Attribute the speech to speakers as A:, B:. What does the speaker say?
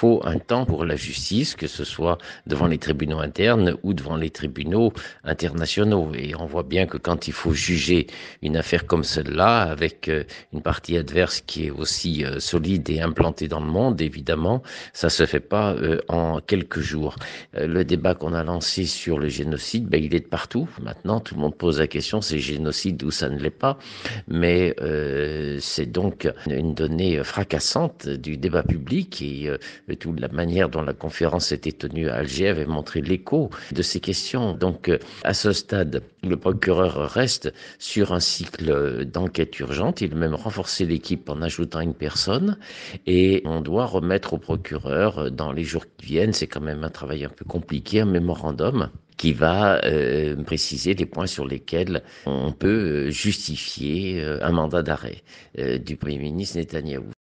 A: faut un temps pour la justice, que ce soit devant les tribunaux internes ou devant les tribunaux internationaux. Et on voit bien que quand il faut juger une affaire comme celle-là, avec euh, une partie adverse qui est aussi euh, solide et implantée dans le monde, évidemment, ça se fait pas euh, en quelques jours. le débat qu'on a lancé sur le génocide, ben, il est de partout. Maintenant, tout le monde pose la question, c'est génocide ou ça ne l'est pas. Mais c'est donc une donnée fracassante du débat public et et la manière dont la conférence était tenue à Alger avait montré l'écho de ces questions. Donc, euh, à ce stade, le procureur reste sur un cycle d'enquête urgente. Il a même renforcé l'équipe en ajoutant une personne et on doit remettre au procureur euh, dans les jours qui viennent. C'est quand même un travail un peu compliqué, un mémorandum qui va euh, préciser les points sur lesquels on peut justifier un mandat d'arrêt du Premier ministre Netanyahou.